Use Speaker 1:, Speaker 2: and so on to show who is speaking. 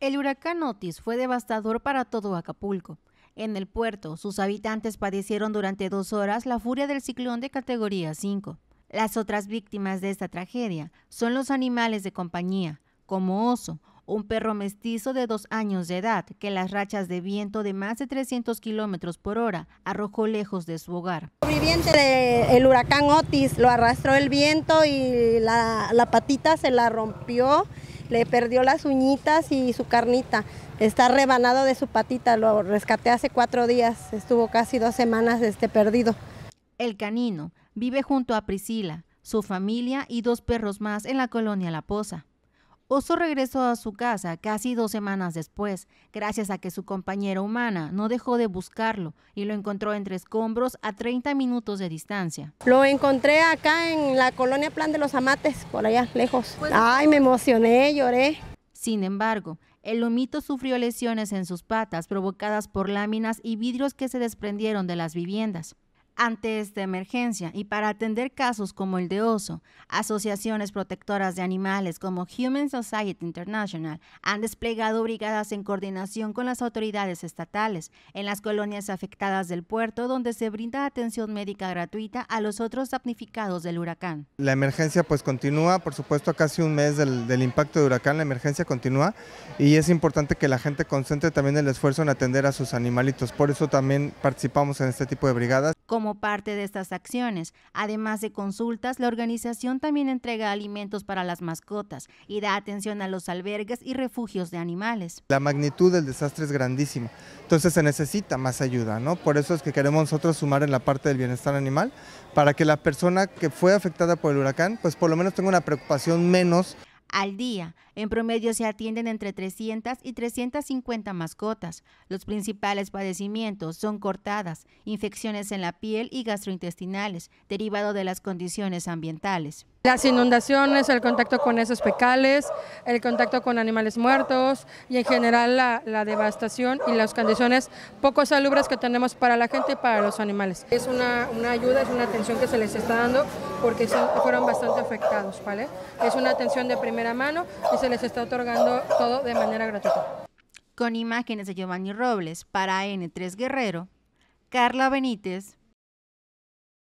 Speaker 1: El huracán Otis fue devastador para todo Acapulco. En el puerto, sus habitantes padecieron durante dos horas la furia del ciclón de categoría 5. Las otras víctimas de esta tragedia son los animales de compañía, como oso, un perro mestizo de dos años de edad que las rachas de viento de más de 300 kilómetros por hora arrojó lejos de su hogar.
Speaker 2: El viviente del huracán Otis lo arrastró el viento y la patita se la rompió le perdió las uñitas y su carnita. Está rebanado de su patita, lo rescaté hace cuatro días, estuvo casi dos semanas este, perdido.
Speaker 1: El canino vive junto a Priscila, su familia y dos perros más en la colonia La Poza. Oso regresó a su casa casi dos semanas después, gracias a que su compañera humana no dejó de buscarlo y lo encontró entre escombros a 30 minutos de distancia.
Speaker 2: Lo encontré acá en la colonia Plan
Speaker 1: de los Amates, por allá lejos. Pues, Ay, me emocioné, lloré. Sin embargo, el lomito sufrió lesiones en sus patas provocadas por láminas y vidrios que se desprendieron de las viviendas ante esta emergencia y para atender casos como el de oso, asociaciones protectoras de animales como Human Society International han desplegado brigadas en coordinación con las autoridades estatales en las colonias afectadas del puerto donde se brinda atención médica gratuita a los otros damnificados del huracán.
Speaker 3: La emergencia pues continúa, por supuesto a casi un mes del, del impacto del huracán la emergencia continúa y es importante que la gente concentre también el esfuerzo en atender a sus animalitos, por eso también participamos en este tipo de brigadas.
Speaker 1: Como parte de estas acciones, además de consultas, la organización también entrega alimentos para las mascotas y da atención a los albergues y refugios de animales.
Speaker 3: La magnitud del desastre es grandísima, entonces se necesita más ayuda, ¿no? Por eso es que queremos nosotros sumar en la parte del bienestar animal para que la persona que fue afectada por el huracán, pues por lo menos tenga una preocupación menos
Speaker 1: al día. En promedio se atienden entre 300 y 350 mascotas. Los principales padecimientos son cortadas, infecciones en la piel y gastrointestinales, derivado de las condiciones ambientales.
Speaker 4: Las inundaciones, el contacto con esos pecales, el contacto con animales muertos y en general la, devastación y las condiciones poco salubres que tenemos para la gente y para los animales. Es una, ayuda, es una atención que se les está dando porque fueron bastante afectados, ¿vale? Es una atención de primera mano y se les está otorgando todo de manera gratuita.
Speaker 1: Con imágenes de Giovanni Robles para N3 Guerrero, Carla Benítez,